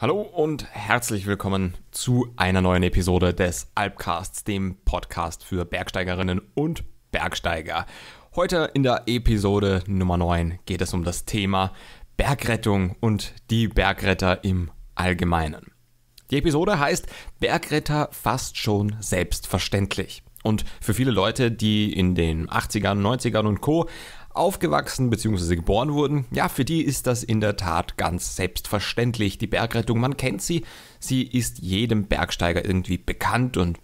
Hallo und herzlich willkommen zu einer neuen Episode des Alpcasts, dem Podcast für Bergsteigerinnen und Bergsteiger. Heute in der Episode Nummer 9 geht es um das Thema Bergrettung und die Bergretter im Allgemeinen. Die Episode heißt Bergretter fast schon selbstverständlich. Und für viele Leute, die in den 80ern, 90ern und Co aufgewachsen bzw. geboren wurden, ja, für die ist das in der Tat ganz selbstverständlich. Die Bergrettung, man kennt sie, sie ist jedem Bergsteiger irgendwie bekannt und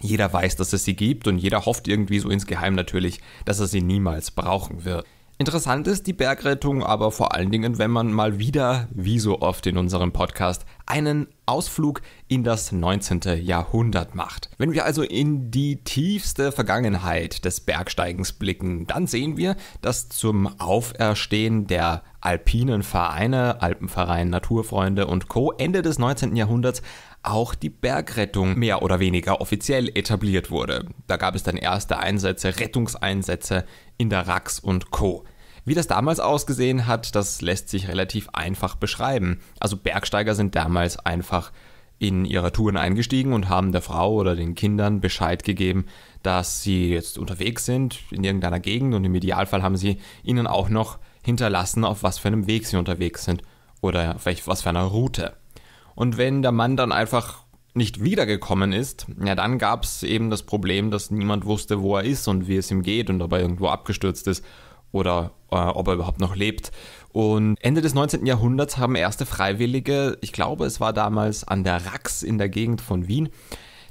jeder weiß, dass es sie gibt und jeder hofft irgendwie so insgeheim natürlich, dass er sie niemals brauchen wird. Interessant ist die Bergrettung aber vor allen Dingen, wenn man mal wieder, wie so oft in unserem Podcast, einen Ausflug in das 19. Jahrhundert macht. Wenn wir also in die tiefste Vergangenheit des Bergsteigens blicken, dann sehen wir, dass zum Auferstehen der alpinen Vereine, Alpenverein, Naturfreunde und Co. Ende des 19. Jahrhunderts auch die Bergrettung mehr oder weniger offiziell etabliert wurde. Da gab es dann erste Einsätze, Rettungseinsätze in der Rax und Co. Wie das damals ausgesehen hat, das lässt sich relativ einfach beschreiben. Also Bergsteiger sind damals einfach in ihre Touren eingestiegen und haben der Frau oder den Kindern Bescheid gegeben, dass sie jetzt unterwegs sind in irgendeiner Gegend und im Idealfall haben sie ihnen auch noch hinterlassen, auf was für einem Weg sie unterwegs sind oder auf was für einer Route. Und wenn der Mann dann einfach nicht wiedergekommen ist, ja dann gab es eben das Problem, dass niemand wusste, wo er ist und wie es ihm geht und ob er irgendwo abgestürzt ist oder äh, ob er überhaupt noch lebt. Und Ende des 19. Jahrhunderts haben erste Freiwillige, ich glaube, es war damals an der Rax in der Gegend von Wien,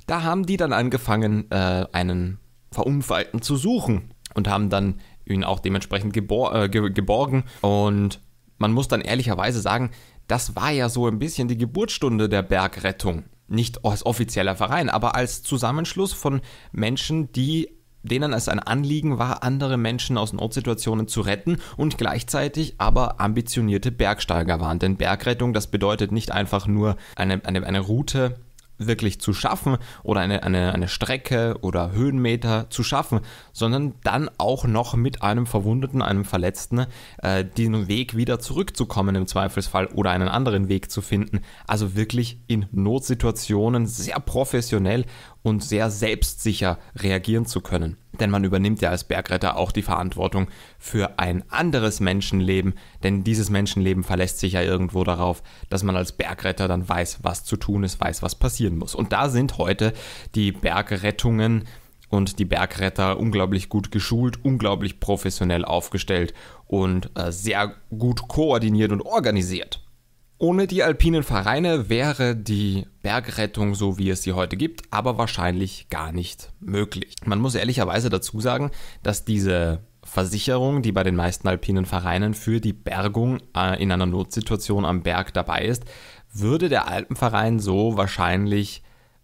da haben die dann angefangen, äh, einen Verunfallten zu suchen und haben dann ihn auch dementsprechend gebor äh, ge geborgen. Und man muss dann ehrlicherweise sagen, das war ja so ein bisschen die Geburtsstunde der Bergrettung. Nicht als offizieller Verein, aber als Zusammenschluss von Menschen, die denen es ein Anliegen war, andere Menschen aus Notsituationen zu retten und gleichzeitig aber ambitionierte Bergsteiger waren. Denn Bergrettung, das bedeutet nicht einfach nur eine, eine, eine Route wirklich zu schaffen oder eine, eine, eine Strecke oder Höhenmeter zu schaffen, sondern dann auch noch mit einem Verwundeten, einem Verletzten, äh, den Weg wieder zurückzukommen im Zweifelsfall oder einen anderen Weg zu finden. Also wirklich in Notsituationen sehr professionell und sehr selbstsicher reagieren zu können denn man übernimmt ja als Bergretter auch die Verantwortung für ein anderes Menschenleben, denn dieses Menschenleben verlässt sich ja irgendwo darauf, dass man als Bergretter dann weiß, was zu tun ist, weiß, was passieren muss. Und da sind heute die Bergrettungen und die Bergretter unglaublich gut geschult, unglaublich professionell aufgestellt und äh, sehr gut koordiniert und organisiert. Ohne die alpinen Vereine wäre die Bergrettung, so wie es sie heute gibt, aber wahrscheinlich gar nicht möglich. Man muss ehrlicherweise dazu sagen, dass diese Versicherung, die bei den meisten alpinen Vereinen für die Bergung äh, in einer Notsituation am Berg dabei ist, würde der Alpenverein so wahrscheinlich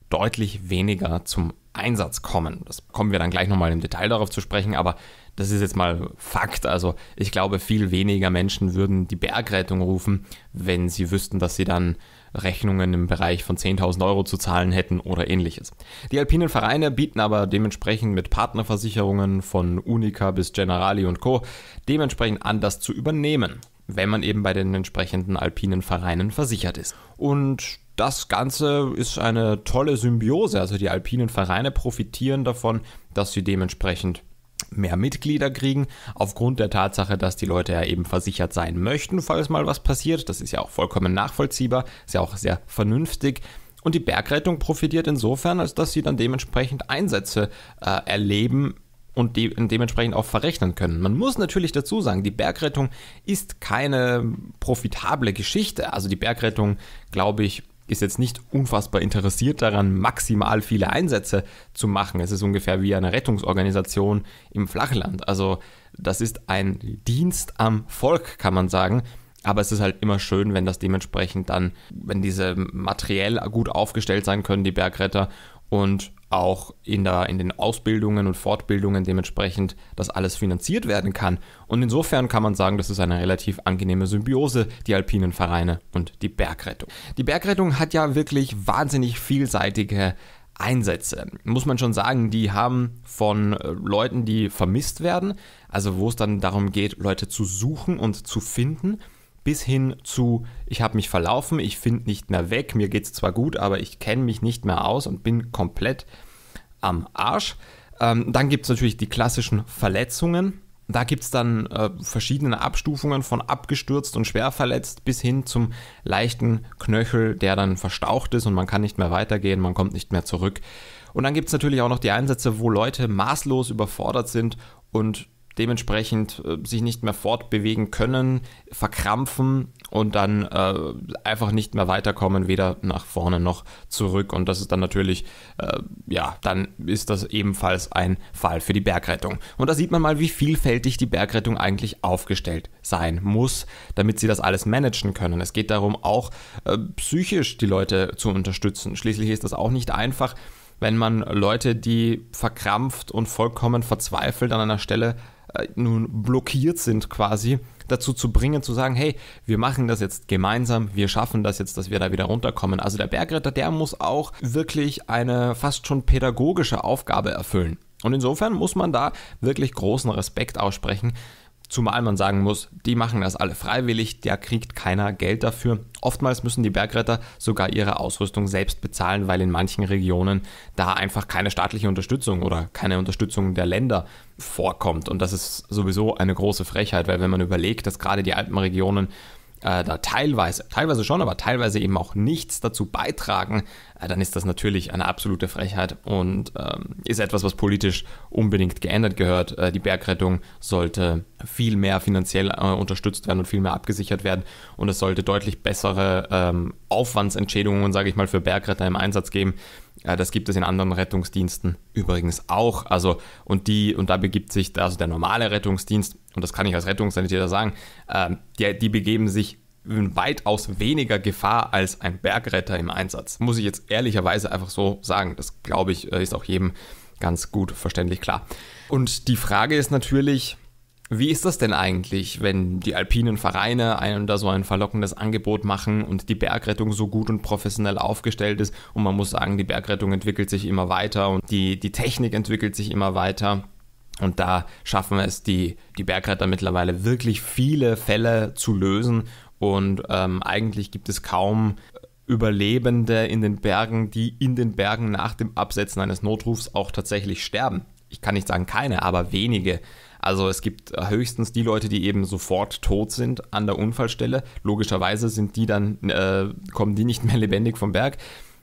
deutlich weniger zum Einsatz kommen. Das kommen wir dann gleich nochmal im Detail darauf zu sprechen, aber das ist jetzt mal Fakt. Also ich glaube, viel weniger Menschen würden die Bergrettung rufen, wenn sie wüssten, dass sie dann Rechnungen im Bereich von 10.000 Euro zu zahlen hätten oder ähnliches. Die alpinen Vereine bieten aber dementsprechend mit Partnerversicherungen von Unica bis Generali und Co. dementsprechend an, das zu übernehmen, wenn man eben bei den entsprechenden alpinen Vereinen versichert ist. Und das Ganze ist eine tolle Symbiose. Also die alpinen Vereine profitieren davon, dass sie dementsprechend mehr Mitglieder kriegen, aufgrund der Tatsache, dass die Leute ja eben versichert sein möchten, falls mal was passiert. Das ist ja auch vollkommen nachvollziehbar, ist ja auch sehr vernünftig. Und die Bergrettung profitiert insofern, als dass sie dann dementsprechend Einsätze äh, erleben und de dementsprechend auch verrechnen können. Man muss natürlich dazu sagen, die Bergrettung ist keine profitable Geschichte. Also die Bergrettung, glaube ich, ist jetzt nicht unfassbar interessiert daran, maximal viele Einsätze zu machen. Es ist ungefähr wie eine Rettungsorganisation im Flachland. Also das ist ein Dienst am Volk, kann man sagen. Aber es ist halt immer schön, wenn das dementsprechend dann, wenn diese materiell gut aufgestellt sein können, die Bergretter, und auch in, der, in den Ausbildungen und Fortbildungen dementsprechend das alles finanziert werden kann. Und insofern kann man sagen, das ist eine relativ angenehme Symbiose, die alpinen Vereine und die Bergrettung. Die Bergrettung hat ja wirklich wahnsinnig vielseitige Einsätze. Muss man schon sagen, die haben von äh, Leuten, die vermisst werden, also wo es dann darum geht, Leute zu suchen und zu finden, bis hin zu, ich habe mich verlaufen, ich finde nicht mehr weg, mir geht es zwar gut, aber ich kenne mich nicht mehr aus und bin komplett am Arsch. Ähm, dann gibt es natürlich die klassischen Verletzungen. Da gibt es dann äh, verschiedene Abstufungen von abgestürzt und schwer verletzt bis hin zum leichten Knöchel, der dann verstaucht ist und man kann nicht mehr weitergehen, man kommt nicht mehr zurück. Und dann gibt es natürlich auch noch die Einsätze, wo Leute maßlos überfordert sind und dementsprechend äh, sich nicht mehr fortbewegen können, verkrampfen und dann äh, einfach nicht mehr weiterkommen, weder nach vorne noch zurück. Und das ist dann natürlich, äh, ja, dann ist das ebenfalls ein Fall für die Bergrettung. Und da sieht man mal, wie vielfältig die Bergrettung eigentlich aufgestellt sein muss, damit sie das alles managen können. Es geht darum, auch äh, psychisch die Leute zu unterstützen. Schließlich ist das auch nicht einfach wenn man Leute, die verkrampft und vollkommen verzweifelt an einer Stelle äh, nun blockiert sind quasi, dazu zu bringen, zu sagen, hey, wir machen das jetzt gemeinsam, wir schaffen das jetzt, dass wir da wieder runterkommen. Also der Bergretter, der muss auch wirklich eine fast schon pädagogische Aufgabe erfüllen. Und insofern muss man da wirklich großen Respekt aussprechen, Zumal man sagen muss, die machen das alle freiwillig, der kriegt keiner Geld dafür. Oftmals müssen die Bergretter sogar ihre Ausrüstung selbst bezahlen, weil in manchen Regionen da einfach keine staatliche Unterstützung oder keine Unterstützung der Länder vorkommt. Und das ist sowieso eine große Frechheit, weil wenn man überlegt, dass gerade die Alpenregionen äh, da teilweise, teilweise schon, aber teilweise eben auch nichts dazu beitragen, äh, dann ist das natürlich eine absolute Frechheit und ähm, ist etwas, was politisch unbedingt geändert gehört. Äh, die Bergrettung sollte viel mehr finanziell äh, unterstützt werden und viel mehr abgesichert werden und es sollte deutlich bessere ähm, Aufwandsentschädigungen, sage ich mal, für Bergretter im Einsatz geben. Äh, das gibt es in anderen Rettungsdiensten übrigens auch. Also, und die, und da begibt sich, also der normale Rettungsdienst und das kann ich als Rettungssanitäter sagen, ähm, die, die begeben sich in weitaus weniger Gefahr als ein Bergretter im Einsatz. Muss ich jetzt ehrlicherweise einfach so sagen. Das glaube ich, äh, ist auch jedem ganz gut verständlich klar. Und die Frage ist natürlich, wie ist das denn eigentlich, wenn die alpinen Vereine einem da so ein verlockendes Angebot machen und die Bergrettung so gut und professionell aufgestellt ist? Und man muss sagen, die Bergrettung entwickelt sich immer weiter und die, die Technik entwickelt sich immer weiter. Und da schaffen es die, die Bergretter mittlerweile wirklich viele Fälle zu lösen. Und ähm, eigentlich gibt es kaum Überlebende in den Bergen, die in den Bergen nach dem Absetzen eines Notrufs auch tatsächlich sterben. Ich kann nicht sagen keine, aber wenige. Also es gibt höchstens die Leute, die eben sofort tot sind an der Unfallstelle. Logischerweise sind die dann, äh, kommen die nicht mehr lebendig vom Berg.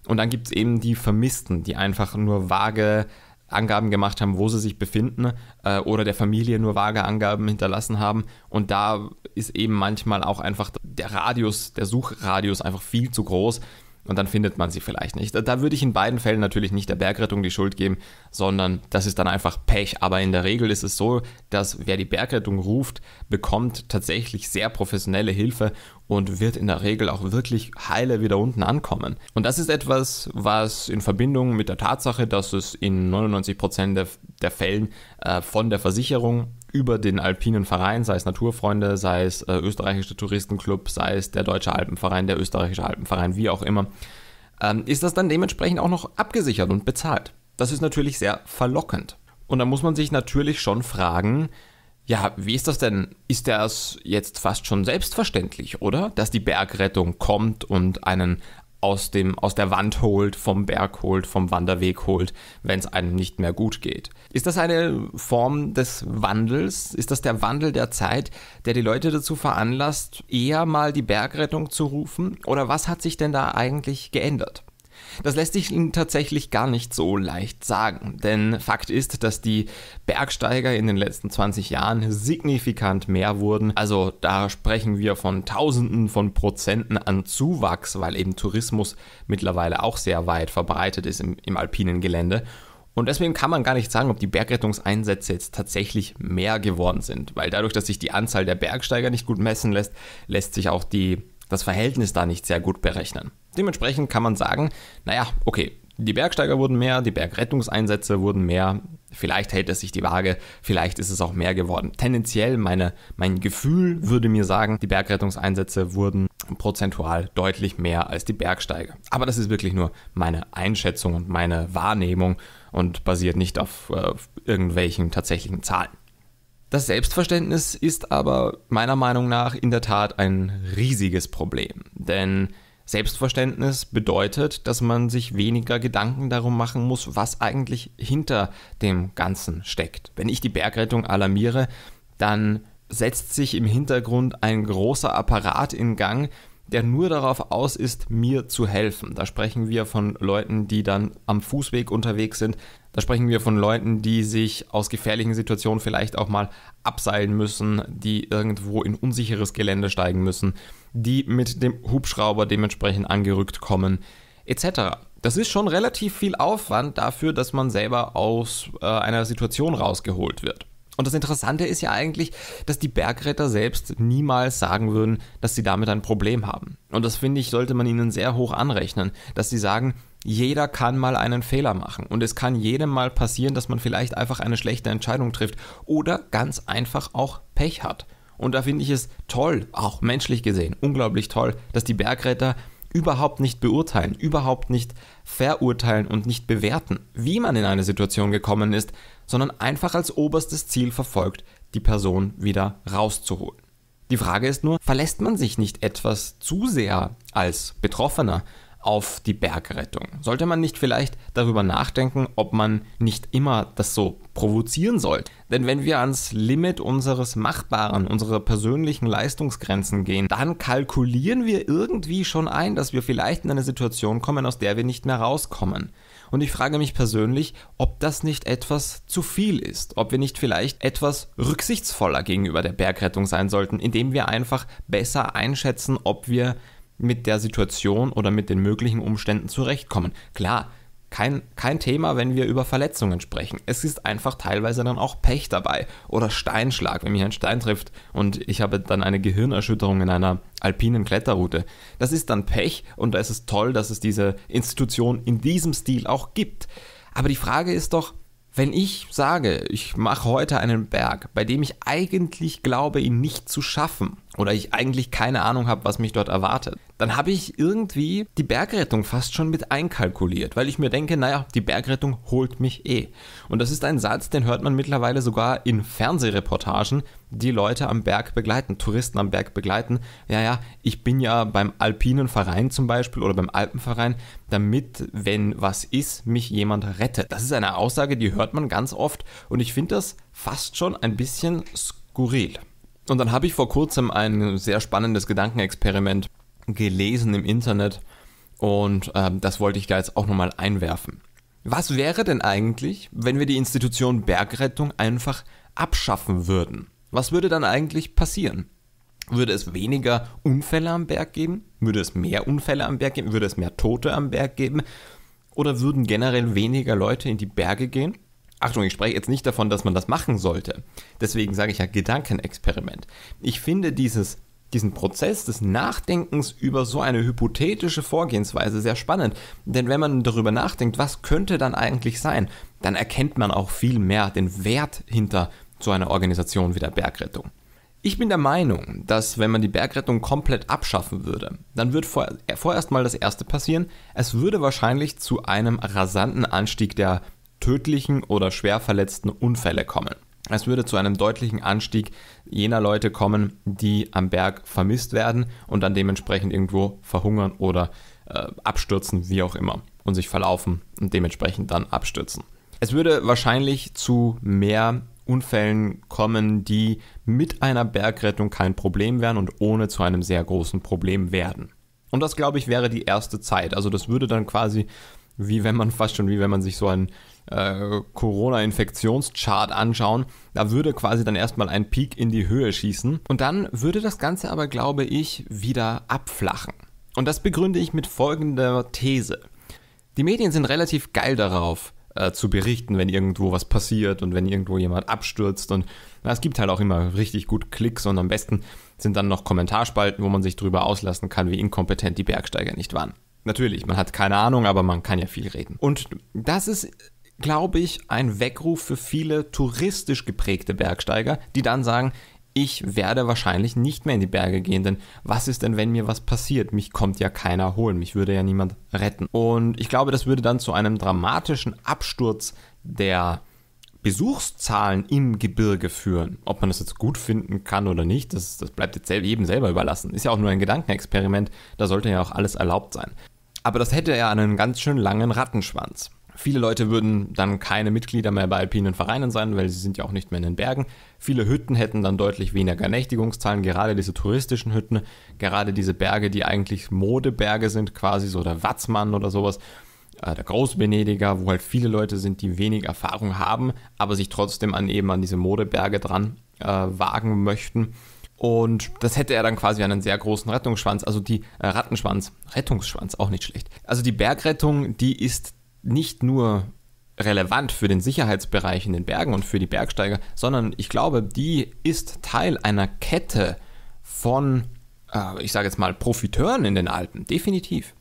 Und dann gibt es eben die Vermissten, die einfach nur vage Angaben gemacht haben, wo sie sich befinden äh, oder der Familie nur vage Angaben hinterlassen haben. Und da ist eben manchmal auch einfach der Radius, der Suchradius einfach viel zu groß und dann findet man sie vielleicht nicht. Da würde ich in beiden Fällen natürlich nicht der Bergrettung die Schuld geben, sondern das ist dann einfach Pech. Aber in der Regel ist es so, dass wer die Bergrettung ruft, bekommt tatsächlich sehr professionelle Hilfe und wird in der Regel auch wirklich heile wieder unten ankommen. Und das ist etwas, was in Verbindung mit der Tatsache, dass es in 99% der, der Fällen äh, von der Versicherung über den alpinen Verein, sei es Naturfreunde, sei es äh, österreichischer Touristenclub, sei es der Deutsche Alpenverein, der österreichische Alpenverein, wie auch immer, ähm, ist das dann dementsprechend auch noch abgesichert und bezahlt. Das ist natürlich sehr verlockend. Und da muss man sich natürlich schon fragen, ja, wie ist das denn? Ist das jetzt fast schon selbstverständlich, oder? Dass die Bergrettung kommt und einen aus, dem, aus der Wand holt, vom Berg holt, vom Wanderweg holt, wenn es einem nicht mehr gut geht. Ist das eine Form des Wandels? Ist das der Wandel der Zeit, der die Leute dazu veranlasst, eher mal die Bergrettung zu rufen? Oder was hat sich denn da eigentlich geändert? Das lässt sich tatsächlich gar nicht so leicht sagen, denn Fakt ist, dass die Bergsteiger in den letzten 20 Jahren signifikant mehr wurden. Also da sprechen wir von Tausenden von Prozenten an Zuwachs, weil eben Tourismus mittlerweile auch sehr weit verbreitet ist im, im alpinen Gelände. Und deswegen kann man gar nicht sagen, ob die Bergrettungseinsätze jetzt tatsächlich mehr geworden sind, weil dadurch, dass sich die Anzahl der Bergsteiger nicht gut messen lässt, lässt sich auch die, das Verhältnis da nicht sehr gut berechnen. Dementsprechend kann man sagen, naja, okay, die Bergsteiger wurden mehr, die Bergrettungseinsätze wurden mehr, vielleicht hält es sich die Waage, vielleicht ist es auch mehr geworden. Tendenziell, meine, mein Gefühl würde mir sagen, die Bergrettungseinsätze wurden prozentual deutlich mehr als die Bergsteiger. Aber das ist wirklich nur meine Einschätzung und meine Wahrnehmung und basiert nicht auf, auf äh, irgendwelchen tatsächlichen Zahlen. Das Selbstverständnis ist aber meiner Meinung nach in der Tat ein riesiges Problem, denn Selbstverständnis bedeutet, dass man sich weniger Gedanken darum machen muss, was eigentlich hinter dem Ganzen steckt. Wenn ich die Bergrettung alarmiere, dann setzt sich im Hintergrund ein großer Apparat in Gang, der nur darauf aus ist, mir zu helfen. Da sprechen wir von Leuten, die dann am Fußweg unterwegs sind. Da sprechen wir von Leuten, die sich aus gefährlichen Situationen vielleicht auch mal abseilen müssen, die irgendwo in unsicheres Gelände steigen müssen die mit dem Hubschrauber dementsprechend angerückt kommen, etc. Das ist schon relativ viel Aufwand dafür, dass man selber aus äh, einer Situation rausgeholt wird. Und das Interessante ist ja eigentlich, dass die Bergretter selbst niemals sagen würden, dass sie damit ein Problem haben. Und das finde ich, sollte man ihnen sehr hoch anrechnen, dass sie sagen, jeder kann mal einen Fehler machen und es kann jedem mal passieren, dass man vielleicht einfach eine schlechte Entscheidung trifft oder ganz einfach auch Pech hat. Und da finde ich es toll, auch menschlich gesehen, unglaublich toll, dass die Bergretter überhaupt nicht beurteilen, überhaupt nicht verurteilen und nicht bewerten, wie man in eine Situation gekommen ist, sondern einfach als oberstes Ziel verfolgt, die Person wieder rauszuholen. Die Frage ist nur, verlässt man sich nicht etwas zu sehr als Betroffener auf die Bergrettung. Sollte man nicht vielleicht darüber nachdenken, ob man nicht immer das so provozieren sollte? Denn wenn wir ans Limit unseres Machbaren, unserer persönlichen Leistungsgrenzen gehen, dann kalkulieren wir irgendwie schon ein, dass wir vielleicht in eine Situation kommen, aus der wir nicht mehr rauskommen. Und ich frage mich persönlich, ob das nicht etwas zu viel ist, ob wir nicht vielleicht etwas rücksichtsvoller gegenüber der Bergrettung sein sollten, indem wir einfach besser einschätzen, ob wir mit der Situation oder mit den möglichen Umständen zurechtkommen. Klar, kein, kein Thema, wenn wir über Verletzungen sprechen. Es ist einfach teilweise dann auch Pech dabei oder Steinschlag, wenn mich ein Stein trifft und ich habe dann eine Gehirnerschütterung in einer alpinen Kletterroute. Das ist dann Pech und da ist es toll, dass es diese Institution in diesem Stil auch gibt. Aber die Frage ist doch, wenn ich sage, ich mache heute einen Berg, bei dem ich eigentlich glaube, ihn nicht zu schaffen oder ich eigentlich keine Ahnung habe, was mich dort erwartet, dann habe ich irgendwie die Bergrettung fast schon mit einkalkuliert, weil ich mir denke, naja, die Bergrettung holt mich eh. Und das ist ein Satz, den hört man mittlerweile sogar in Fernsehreportagen, die Leute am Berg begleiten, Touristen am Berg begleiten. Ja, ja, ich bin ja beim alpinen Verein zum Beispiel oder beim Alpenverein, damit, wenn was ist, mich jemand rettet. Das ist eine Aussage, die hört man ganz oft und ich finde das fast schon ein bisschen skurril. Und dann habe ich vor kurzem ein sehr spannendes Gedankenexperiment gelesen im Internet und äh, das wollte ich da jetzt auch nochmal einwerfen. Was wäre denn eigentlich, wenn wir die Institution Bergrettung einfach abschaffen würden? Was würde dann eigentlich passieren? Würde es weniger Unfälle am Berg geben? Würde es mehr Unfälle am Berg geben? Würde es mehr Tote am Berg geben? Oder würden generell weniger Leute in die Berge gehen? Achtung, ich spreche jetzt nicht davon, dass man das machen sollte. Deswegen sage ich ja Gedankenexperiment. Ich finde dieses, diesen Prozess des Nachdenkens über so eine hypothetische Vorgehensweise sehr spannend. Denn wenn man darüber nachdenkt, was könnte dann eigentlich sein, dann erkennt man auch viel mehr den Wert hinter zu einer Organisation wie der Bergrettung. Ich bin der Meinung, dass wenn man die Bergrettung komplett abschaffen würde, dann würde vor, äh, vorerst mal das Erste passieren. Es würde wahrscheinlich zu einem rasanten Anstieg der tödlichen oder schwer verletzten Unfälle kommen. Es würde zu einem deutlichen Anstieg jener Leute kommen, die am Berg vermisst werden und dann dementsprechend irgendwo verhungern oder äh, abstürzen, wie auch immer, und sich verlaufen und dementsprechend dann abstürzen. Es würde wahrscheinlich zu mehr Unfällen kommen, die mit einer Bergrettung kein Problem wären und ohne zu einem sehr großen Problem werden. Und das, glaube ich, wäre die erste Zeit. Also das würde dann quasi, wie wenn man fast schon, wie wenn man sich so einen äh, Corona-Infektionschart anschauen, da würde quasi dann erstmal ein Peak in die Höhe schießen. Und dann würde das Ganze aber, glaube ich, wieder abflachen. Und das begründe ich mit folgender These. Die Medien sind relativ geil darauf, äh, zu berichten, wenn irgendwo was passiert und wenn irgendwo jemand abstürzt. Und na, es gibt halt auch immer richtig gut Klicks und am besten sind dann noch Kommentarspalten, wo man sich darüber auslassen kann, wie inkompetent die Bergsteiger nicht waren. Natürlich, man hat keine Ahnung, aber man kann ja viel reden. Und das ist glaube ich, ein Weckruf für viele touristisch geprägte Bergsteiger, die dann sagen, ich werde wahrscheinlich nicht mehr in die Berge gehen, denn was ist denn, wenn mir was passiert? Mich kommt ja keiner holen, mich würde ja niemand retten. Und ich glaube, das würde dann zu einem dramatischen Absturz der Besuchszahlen im Gebirge führen. Ob man das jetzt gut finden kann oder nicht, das, das bleibt jetzt eben selber überlassen. Ist ja auch nur ein Gedankenexperiment, da sollte ja auch alles erlaubt sein. Aber das hätte ja einen ganz schön langen Rattenschwanz. Viele Leute würden dann keine Mitglieder mehr bei alpinen Vereinen sein, weil sie sind ja auch nicht mehr in den Bergen. Viele Hütten hätten dann deutlich weniger Nächtigungszahlen, gerade diese touristischen Hütten, gerade diese Berge, die eigentlich Modeberge sind, quasi so der Watzmann oder sowas, äh, der Großvenediger, wo halt viele Leute sind, die wenig Erfahrung haben, aber sich trotzdem an eben an diese Modeberge dran äh, wagen möchten. Und das hätte er dann quasi einen sehr großen Rettungsschwanz, also die äh, Rattenschwanz, Rettungsschwanz, auch nicht schlecht. Also die Bergrettung, die ist nicht nur relevant für den Sicherheitsbereich in den Bergen und für die Bergsteiger, sondern ich glaube, die ist Teil einer Kette von, äh, ich sage jetzt mal, Profiteuren in den Alpen, definitiv.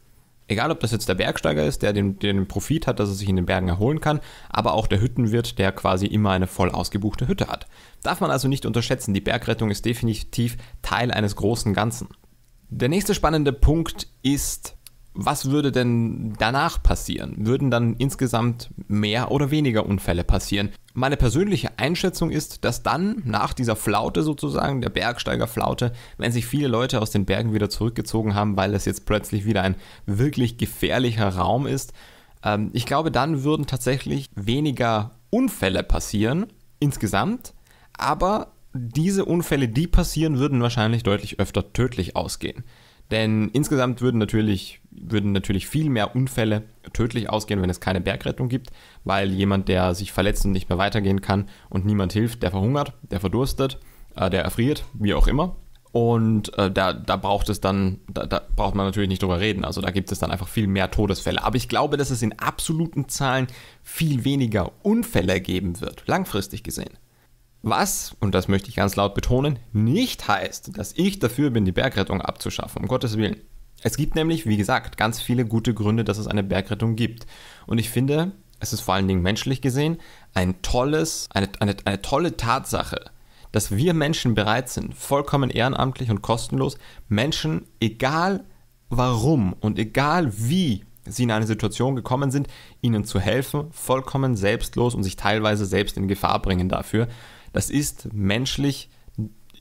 Egal, ob das jetzt der Bergsteiger ist, der den, den Profit hat, dass er sich in den Bergen erholen kann, aber auch der Hüttenwirt, der quasi immer eine voll ausgebuchte Hütte hat. Darf man also nicht unterschätzen, die Bergrettung ist definitiv Teil eines großen Ganzen. Der nächste spannende Punkt ist was würde denn danach passieren? Würden dann insgesamt mehr oder weniger Unfälle passieren? Meine persönliche Einschätzung ist, dass dann nach dieser Flaute sozusagen, der Bergsteigerflaute, wenn sich viele Leute aus den Bergen wieder zurückgezogen haben, weil es jetzt plötzlich wieder ein wirklich gefährlicher Raum ist, ähm, ich glaube, dann würden tatsächlich weniger Unfälle passieren insgesamt, aber diese Unfälle, die passieren, würden wahrscheinlich deutlich öfter tödlich ausgehen. Denn insgesamt würden natürlich würden natürlich viel mehr Unfälle tödlich ausgehen, wenn es keine Bergrettung gibt, weil jemand, der sich verletzt und nicht mehr weitergehen kann und niemand hilft, der verhungert, der verdurstet, äh, der erfriert, wie auch immer. Und äh, da, da braucht es dann, da, da braucht man natürlich nicht drüber reden. Also da gibt es dann einfach viel mehr Todesfälle. Aber ich glaube, dass es in absoluten Zahlen viel weniger Unfälle geben wird, langfristig gesehen. Was, und das möchte ich ganz laut betonen, nicht heißt, dass ich dafür bin, die Bergrettung abzuschaffen, um Gottes Willen. Es gibt nämlich, wie gesagt, ganz viele gute Gründe, dass es eine Bergrettung gibt. Und ich finde, es ist vor allen Dingen menschlich gesehen ein tolles, eine, eine, eine tolle Tatsache, dass wir Menschen bereit sind, vollkommen ehrenamtlich und kostenlos, Menschen, egal warum und egal wie sie in eine Situation gekommen sind, ihnen zu helfen, vollkommen selbstlos und sich teilweise selbst in Gefahr bringen dafür. Das ist menschlich,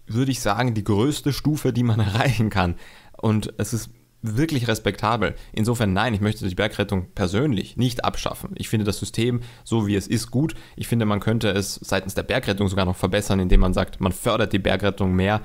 würde ich sagen, die größte Stufe, die man erreichen kann. Und es ist wirklich respektabel. Insofern nein, ich möchte die Bergrettung persönlich nicht abschaffen. Ich finde das System, so wie es ist, gut. Ich finde, man könnte es seitens der Bergrettung sogar noch verbessern, indem man sagt, man fördert die Bergrettung mehr.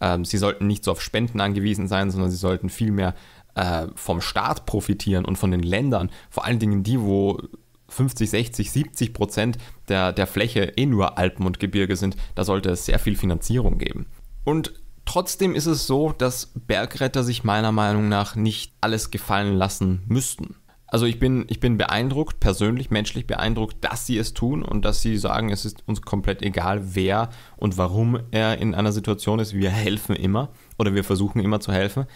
Ähm, sie sollten nicht so auf Spenden angewiesen sein, sondern sie sollten viel mehr äh, vom Staat profitieren und von den Ländern. Vor allen Dingen die, wo 50, 60, 70 Prozent der, der Fläche eh nur Alpen und Gebirge sind. Da sollte es sehr viel Finanzierung geben. Und Trotzdem ist es so, dass Bergretter sich meiner Meinung nach nicht alles gefallen lassen müssten. Also ich bin, ich bin beeindruckt, persönlich, menschlich beeindruckt, dass sie es tun und dass sie sagen, es ist uns komplett egal, wer und warum er in einer Situation ist. Wir helfen immer oder wir versuchen immer zu helfen.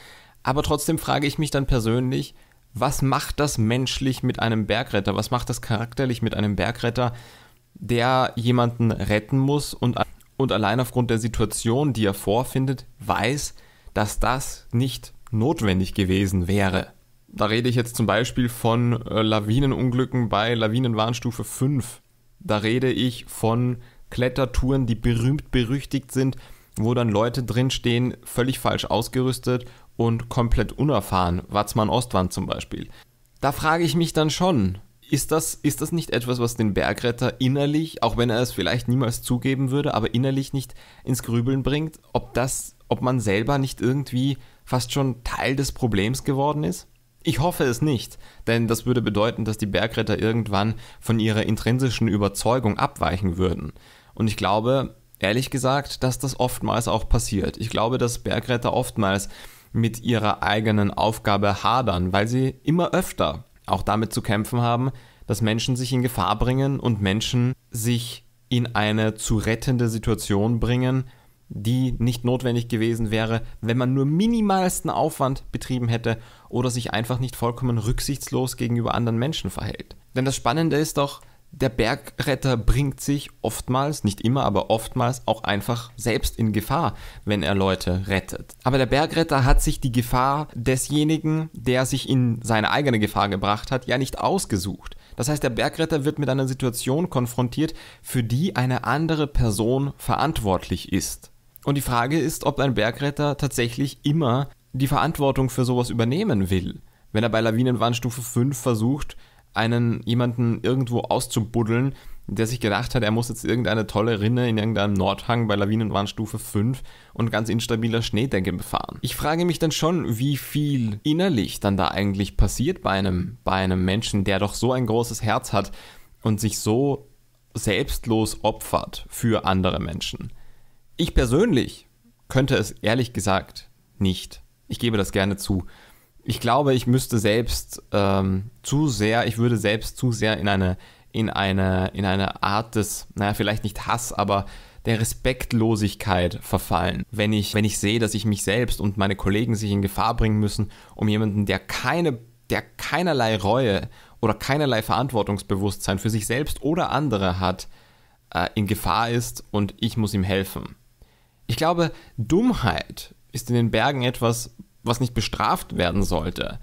Aber trotzdem frage ich mich dann persönlich, was macht das menschlich mit einem Bergretter? Was macht das charakterlich mit einem Bergretter, der jemanden retten muss und und allein aufgrund der Situation, die er vorfindet, weiß, dass das nicht notwendig gewesen wäre. Da rede ich jetzt zum Beispiel von äh, Lawinenunglücken bei Lawinenwarnstufe 5. Da rede ich von Klettertouren, die berühmt berüchtigt sind, wo dann Leute drinstehen, völlig falsch ausgerüstet und komplett unerfahren. Watzmann Ostwand zum Beispiel. Da frage ich mich dann schon, ist das, ist das nicht etwas, was den Bergretter innerlich, auch wenn er es vielleicht niemals zugeben würde, aber innerlich nicht ins Grübeln bringt, ob das, ob man selber nicht irgendwie fast schon Teil des Problems geworden ist? Ich hoffe es nicht, denn das würde bedeuten, dass die Bergretter irgendwann von ihrer intrinsischen Überzeugung abweichen würden. Und ich glaube, ehrlich gesagt, dass das oftmals auch passiert. Ich glaube, dass Bergretter oftmals mit ihrer eigenen Aufgabe hadern, weil sie immer öfter auch damit zu kämpfen haben, dass Menschen sich in Gefahr bringen und Menschen sich in eine zu rettende Situation bringen, die nicht notwendig gewesen wäre, wenn man nur minimalsten Aufwand betrieben hätte oder sich einfach nicht vollkommen rücksichtslos gegenüber anderen Menschen verhält. Denn das Spannende ist doch, der Bergretter bringt sich oftmals, nicht immer, aber oftmals auch einfach selbst in Gefahr, wenn er Leute rettet. Aber der Bergretter hat sich die Gefahr desjenigen, der sich in seine eigene Gefahr gebracht hat, ja nicht ausgesucht. Das heißt, der Bergretter wird mit einer Situation konfrontiert, für die eine andere Person verantwortlich ist. Und die Frage ist, ob ein Bergretter tatsächlich immer die Verantwortung für sowas übernehmen will. Wenn er bei Lawinenwarnstufe 5 versucht, einen jemanden irgendwo auszubuddeln, der sich gedacht hat, er muss jetzt irgendeine tolle Rinne in irgendeinem Nordhang bei Lawinenwarnstufe 5 und ganz instabiler Schneedecke befahren. Ich frage mich dann schon, wie viel innerlich dann da eigentlich passiert bei einem, bei einem Menschen, der doch so ein großes Herz hat und sich so selbstlos opfert für andere Menschen. Ich persönlich könnte es ehrlich gesagt nicht. Ich gebe das gerne zu ich glaube, ich müsste selbst ähm, zu sehr, ich würde selbst zu sehr in eine, in eine, in eine Art des, naja, vielleicht nicht Hass, aber der Respektlosigkeit verfallen, wenn ich, wenn ich sehe, dass ich mich selbst und meine Kollegen sich in Gefahr bringen müssen, um jemanden, der keine, der keinerlei Reue oder keinerlei Verantwortungsbewusstsein für sich selbst oder andere hat, äh, in Gefahr ist und ich muss ihm helfen. Ich glaube, Dummheit ist in den Bergen etwas, was nicht bestraft werden sollte.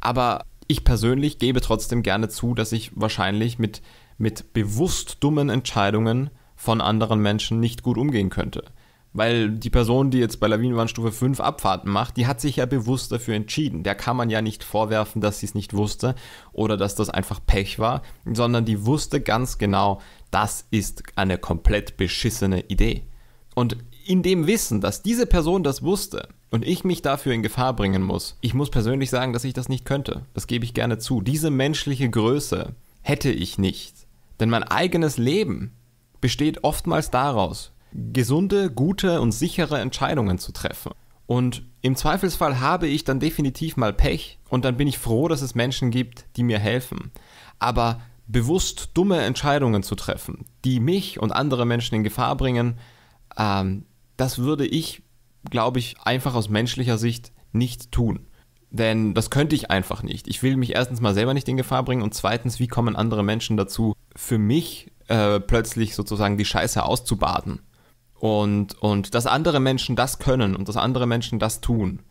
Aber ich persönlich gebe trotzdem gerne zu, dass ich wahrscheinlich mit, mit bewusst dummen Entscheidungen von anderen Menschen nicht gut umgehen könnte. Weil die Person, die jetzt bei Lawinenwarnstufe 5 Abfahrten macht, die hat sich ja bewusst dafür entschieden. Der kann man ja nicht vorwerfen, dass sie es nicht wusste oder dass das einfach Pech war, sondern die wusste ganz genau, das ist eine komplett beschissene Idee. Und in dem Wissen, dass diese Person das wusste, und ich mich dafür in Gefahr bringen muss, ich muss persönlich sagen, dass ich das nicht könnte. Das gebe ich gerne zu. Diese menschliche Größe hätte ich nicht. Denn mein eigenes Leben besteht oftmals daraus, gesunde, gute und sichere Entscheidungen zu treffen. Und im Zweifelsfall habe ich dann definitiv mal Pech und dann bin ich froh, dass es Menschen gibt, die mir helfen. Aber bewusst dumme Entscheidungen zu treffen, die mich und andere Menschen in Gefahr bringen, ähm, das würde ich glaube ich, einfach aus menschlicher Sicht nicht tun. Denn das könnte ich einfach nicht. Ich will mich erstens mal selber nicht in Gefahr bringen und zweitens, wie kommen andere Menschen dazu, für mich äh, plötzlich sozusagen die Scheiße auszubaden? Und, und dass andere Menschen das können und dass andere Menschen das tun,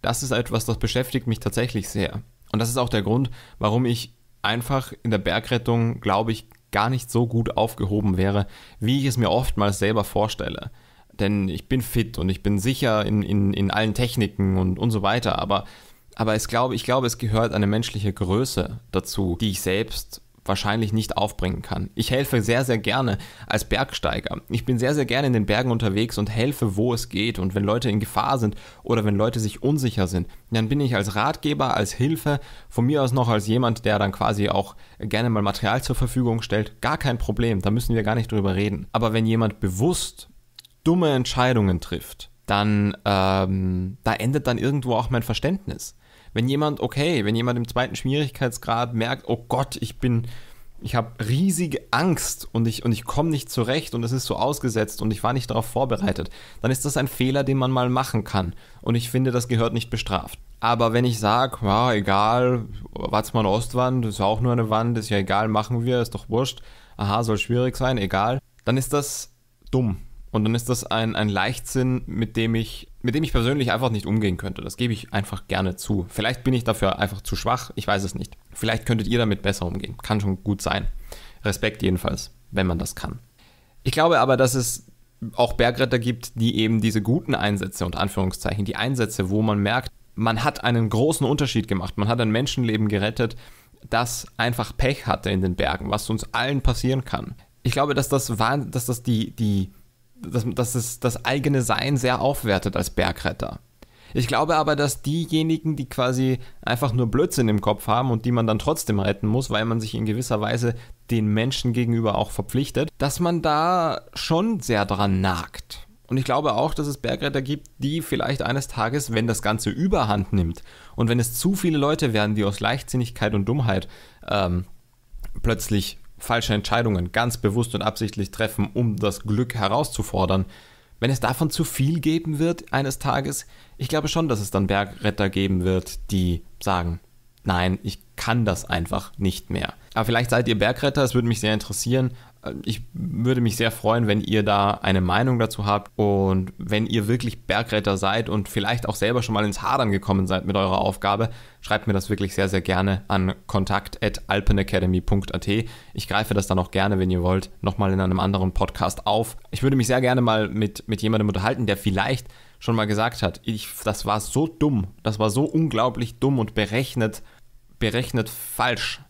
das ist etwas, das beschäftigt mich tatsächlich sehr. Und das ist auch der Grund, warum ich einfach in der Bergrettung, glaube ich, gar nicht so gut aufgehoben wäre, wie ich es mir oftmals selber vorstelle. Denn ich bin fit und ich bin sicher in, in, in allen Techniken und, und so weiter. Aber, aber es glaube, ich glaube, es gehört eine menschliche Größe dazu, die ich selbst wahrscheinlich nicht aufbringen kann. Ich helfe sehr, sehr gerne als Bergsteiger. Ich bin sehr, sehr gerne in den Bergen unterwegs und helfe, wo es geht. Und wenn Leute in Gefahr sind oder wenn Leute sich unsicher sind, dann bin ich als Ratgeber, als Hilfe, von mir aus noch als jemand, der dann quasi auch gerne mal Material zur Verfügung stellt, gar kein Problem. Da müssen wir gar nicht drüber reden. Aber wenn jemand bewusst dumme Entscheidungen trifft, dann ähm, da endet dann irgendwo auch mein Verständnis. Wenn jemand, okay, wenn jemand im zweiten Schwierigkeitsgrad merkt, oh Gott, ich bin, ich habe riesige Angst und ich, und ich komme nicht zurecht und es ist so ausgesetzt und ich war nicht darauf vorbereitet, dann ist das ein Fehler, den man mal machen kann. Und ich finde, das gehört nicht bestraft. Aber wenn ich sage, ja, egal, Watzmann Ostwand, ist ja auch nur eine Wand, ist ja egal, machen wir, ist doch wurscht, aha, soll schwierig sein, egal, dann ist das dumm und dann ist das ein, ein Leichtsinn, mit dem ich, mit dem ich persönlich einfach nicht umgehen könnte. Das gebe ich einfach gerne zu. Vielleicht bin ich dafür einfach zu schwach, ich weiß es nicht. Vielleicht könntet ihr damit besser umgehen. Kann schon gut sein. Respekt jedenfalls, wenn man das kann. Ich glaube aber, dass es auch Bergretter gibt, die eben diese guten Einsätze und Anführungszeichen, die Einsätze, wo man merkt, man hat einen großen Unterschied gemacht, man hat ein Menschenleben gerettet, das einfach Pech hatte in den Bergen, was uns allen passieren kann. Ich glaube, dass das, dass das die, die dass, dass es das eigene Sein sehr aufwertet als Bergretter. Ich glaube aber, dass diejenigen, die quasi einfach nur Blödsinn im Kopf haben und die man dann trotzdem retten muss, weil man sich in gewisser Weise den Menschen gegenüber auch verpflichtet, dass man da schon sehr dran nagt. Und ich glaube auch, dass es Bergretter gibt, die vielleicht eines Tages, wenn das Ganze überhand nimmt und wenn es zu viele Leute werden, die aus Leichtsinnigkeit und Dummheit ähm, plötzlich falsche Entscheidungen ganz bewusst und absichtlich treffen, um das Glück herauszufordern. Wenn es davon zu viel geben wird eines Tages, ich glaube schon, dass es dann Bergretter geben wird, die sagen, nein, ich kann das einfach nicht mehr. Aber vielleicht seid ihr Bergretter, es würde mich sehr interessieren ich würde mich sehr freuen, wenn ihr da eine Meinung dazu habt und wenn ihr wirklich Bergretter seid und vielleicht auch selber schon mal ins Hadern gekommen seid mit eurer Aufgabe, schreibt mir das wirklich sehr, sehr gerne an kontakt.alpenacademy.at. Ich greife das dann auch gerne, wenn ihr wollt, nochmal in einem anderen Podcast auf. Ich würde mich sehr gerne mal mit, mit jemandem unterhalten, der vielleicht schon mal gesagt hat, ich, das war so dumm, das war so unglaublich dumm und berechnet, berechnet falsch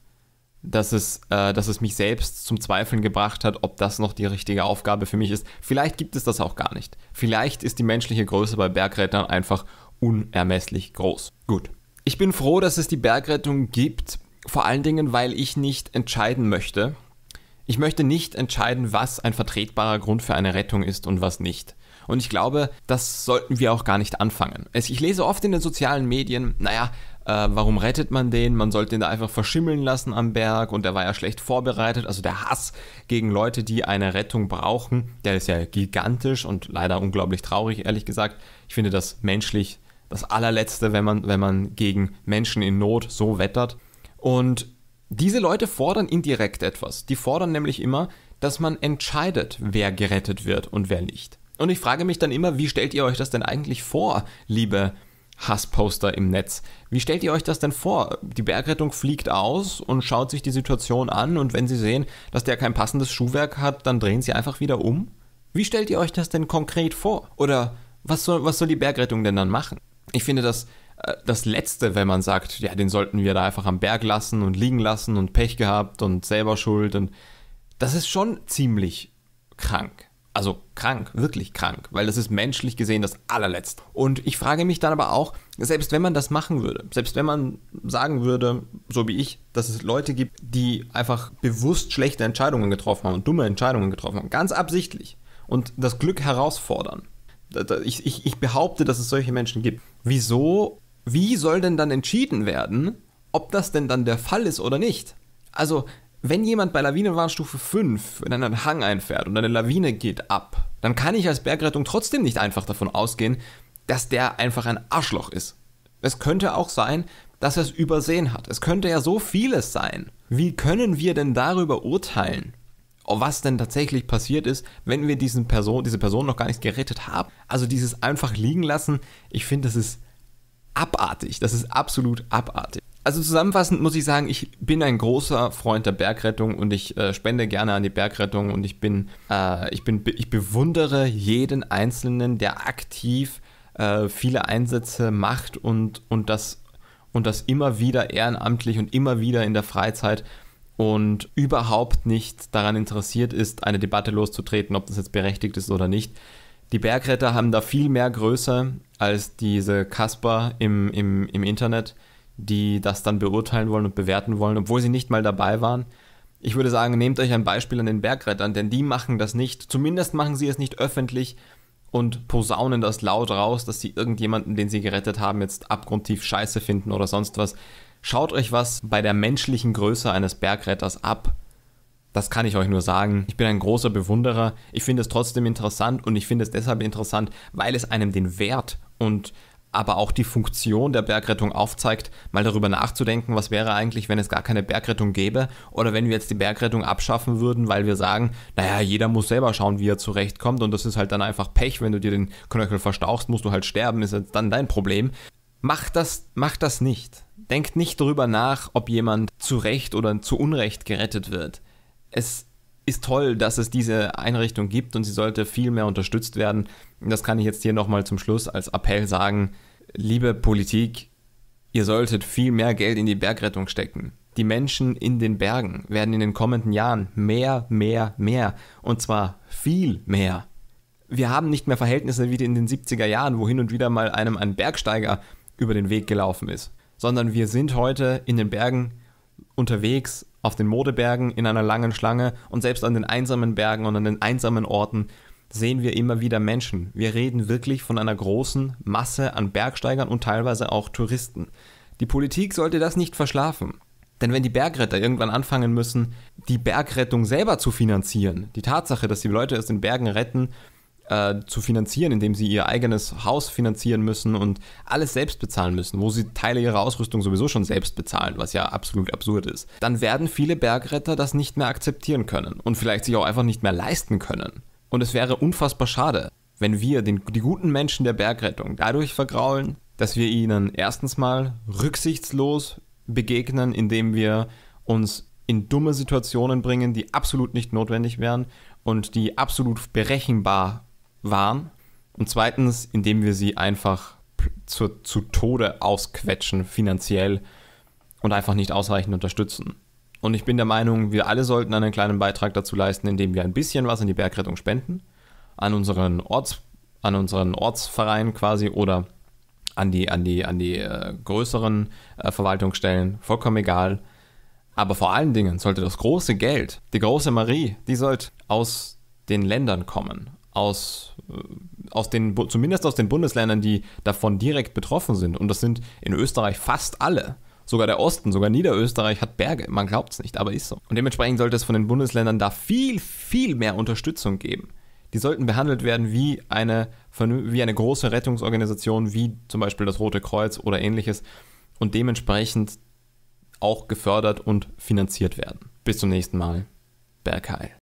dass es, äh, dass es mich selbst zum Zweifeln gebracht hat, ob das noch die richtige Aufgabe für mich ist. Vielleicht gibt es das auch gar nicht. Vielleicht ist die menschliche Größe bei Bergrettern einfach unermesslich groß. Gut. Ich bin froh, dass es die Bergrettung gibt, vor allen Dingen, weil ich nicht entscheiden möchte. Ich möchte nicht entscheiden, was ein vertretbarer Grund für eine Rettung ist und was nicht. Und ich glaube, das sollten wir auch gar nicht anfangen. Ich lese oft in den sozialen Medien, naja, äh, warum rettet man den? Man sollte ihn da einfach verschimmeln lassen am Berg und der war ja schlecht vorbereitet. Also der Hass gegen Leute, die eine Rettung brauchen, der ist ja gigantisch und leider unglaublich traurig, ehrlich gesagt. Ich finde das menschlich das allerletzte, wenn man, wenn man gegen Menschen in Not so wettert. Und diese Leute fordern indirekt etwas. Die fordern nämlich immer, dass man entscheidet, wer gerettet wird und wer nicht. Und ich frage mich dann immer, wie stellt ihr euch das denn eigentlich vor, liebe Menschen? Hassposter im Netz. Wie stellt ihr euch das denn vor? Die Bergrettung fliegt aus und schaut sich die Situation an und wenn sie sehen, dass der kein passendes Schuhwerk hat, dann drehen sie einfach wieder um? Wie stellt ihr euch das denn konkret vor? Oder was soll, was soll die Bergrettung denn dann machen? Ich finde das äh, das Letzte, wenn man sagt, ja, den sollten wir da einfach am Berg lassen und liegen lassen und Pech gehabt und selber schuld und das ist schon ziemlich krank. Also krank, wirklich krank, weil das ist menschlich gesehen das allerletzte. Und ich frage mich dann aber auch, selbst wenn man das machen würde, selbst wenn man sagen würde, so wie ich, dass es Leute gibt, die einfach bewusst schlechte Entscheidungen getroffen haben und dumme Entscheidungen getroffen haben, ganz absichtlich und das Glück herausfordern. Ich, ich, ich behaupte, dass es solche Menschen gibt. Wieso, wie soll denn dann entschieden werden, ob das denn dann der Fall ist oder nicht? Also wenn jemand bei Lawinenwarnstufe 5 in einen Hang einfährt und eine Lawine geht ab, dann kann ich als Bergrettung trotzdem nicht einfach davon ausgehen, dass der einfach ein Arschloch ist. Es könnte auch sein, dass er es übersehen hat. Es könnte ja so vieles sein. Wie können wir denn darüber urteilen, was denn tatsächlich passiert ist, wenn wir diesen Person, diese Person noch gar nicht gerettet haben? Also dieses einfach liegen lassen, ich finde, das ist abartig. Das ist absolut abartig also zusammenfassend muss ich sagen, ich bin ein großer Freund der Bergrettung und ich äh, spende gerne an die Bergrettung und ich bin, äh, ich bin, ich bewundere jeden Einzelnen, der aktiv äh, viele Einsätze macht und, und das und das immer wieder ehrenamtlich und immer wieder in der Freizeit und überhaupt nicht daran interessiert ist, eine Debatte loszutreten, ob das jetzt berechtigt ist oder nicht. Die Bergretter haben da viel mehr Größe als diese Kasper im, im, im Internet die das dann beurteilen wollen und bewerten wollen, obwohl sie nicht mal dabei waren. Ich würde sagen, nehmt euch ein Beispiel an den Bergrettern, denn die machen das nicht. Zumindest machen sie es nicht öffentlich und posaunen das laut raus, dass sie irgendjemanden, den sie gerettet haben, jetzt abgrundtief scheiße finden oder sonst was. Schaut euch was bei der menschlichen Größe eines Bergretters ab. Das kann ich euch nur sagen. Ich bin ein großer Bewunderer. Ich finde es trotzdem interessant und ich finde es deshalb interessant, weil es einem den Wert und aber auch die Funktion der Bergrettung aufzeigt, mal darüber nachzudenken, was wäre eigentlich, wenn es gar keine Bergrettung gäbe oder wenn wir jetzt die Bergrettung abschaffen würden, weil wir sagen, naja, jeder muss selber schauen, wie er zurechtkommt und das ist halt dann einfach Pech, wenn du dir den Knöchel verstauchst, musst du halt sterben, ist jetzt dann dein Problem. Mach das, mach das nicht. Denkt nicht darüber nach, ob jemand zu Recht oder zu Unrecht gerettet wird. Es ist toll, dass es diese Einrichtung gibt und sie sollte viel mehr unterstützt werden. Das kann ich jetzt hier nochmal zum Schluss als Appell sagen. Liebe Politik, ihr solltet viel mehr Geld in die Bergrettung stecken. Die Menschen in den Bergen werden in den kommenden Jahren mehr, mehr, mehr. Und zwar viel mehr. Wir haben nicht mehr Verhältnisse wie in den 70er Jahren, wo hin und wieder mal einem ein Bergsteiger über den Weg gelaufen ist, sondern wir sind heute in den Bergen unterwegs auf den Modebergen in einer langen Schlange und selbst an den einsamen Bergen und an den einsamen Orten sehen wir immer wieder Menschen. Wir reden wirklich von einer großen Masse an Bergsteigern und teilweise auch Touristen. Die Politik sollte das nicht verschlafen. Denn wenn die Bergretter irgendwann anfangen müssen, die Bergrettung selber zu finanzieren, die Tatsache, dass die Leute aus den Bergen retten, äh, zu finanzieren, indem sie ihr eigenes Haus finanzieren müssen und alles selbst bezahlen müssen, wo sie Teile ihrer Ausrüstung sowieso schon selbst bezahlen, was ja absolut absurd ist, dann werden viele Bergretter das nicht mehr akzeptieren können und vielleicht sich auch einfach nicht mehr leisten können. Und es wäre unfassbar schade, wenn wir den, die guten Menschen der Bergrettung dadurch vergraulen, dass wir ihnen erstens mal rücksichtslos begegnen, indem wir uns in dumme Situationen bringen, die absolut nicht notwendig wären und die absolut berechenbar warm und zweitens, indem wir sie einfach zu, zu Tode ausquetschen finanziell und einfach nicht ausreichend unterstützen. Und ich bin der Meinung, wir alle sollten einen kleinen Beitrag dazu leisten, indem wir ein bisschen was an die Bergrettung spenden, an unseren Orts, an unseren Ortsverein quasi oder an die, an die, an die äh, größeren äh, Verwaltungsstellen, vollkommen egal. Aber vor allen Dingen sollte das große Geld, die große Marie, die sollte aus den Ländern kommen, aus, äh, aus den, zumindest aus den Bundesländern, die davon direkt betroffen sind. Und das sind in Österreich fast alle. Sogar der Osten, sogar Niederösterreich hat Berge. Man glaubt es nicht, aber ist so. Und dementsprechend sollte es von den Bundesländern da viel, viel mehr Unterstützung geben. Die sollten behandelt werden wie eine, wie eine große Rettungsorganisation, wie zum Beispiel das Rote Kreuz oder ähnliches. Und dementsprechend auch gefördert und finanziert werden. Bis zum nächsten Mal. Bergheil.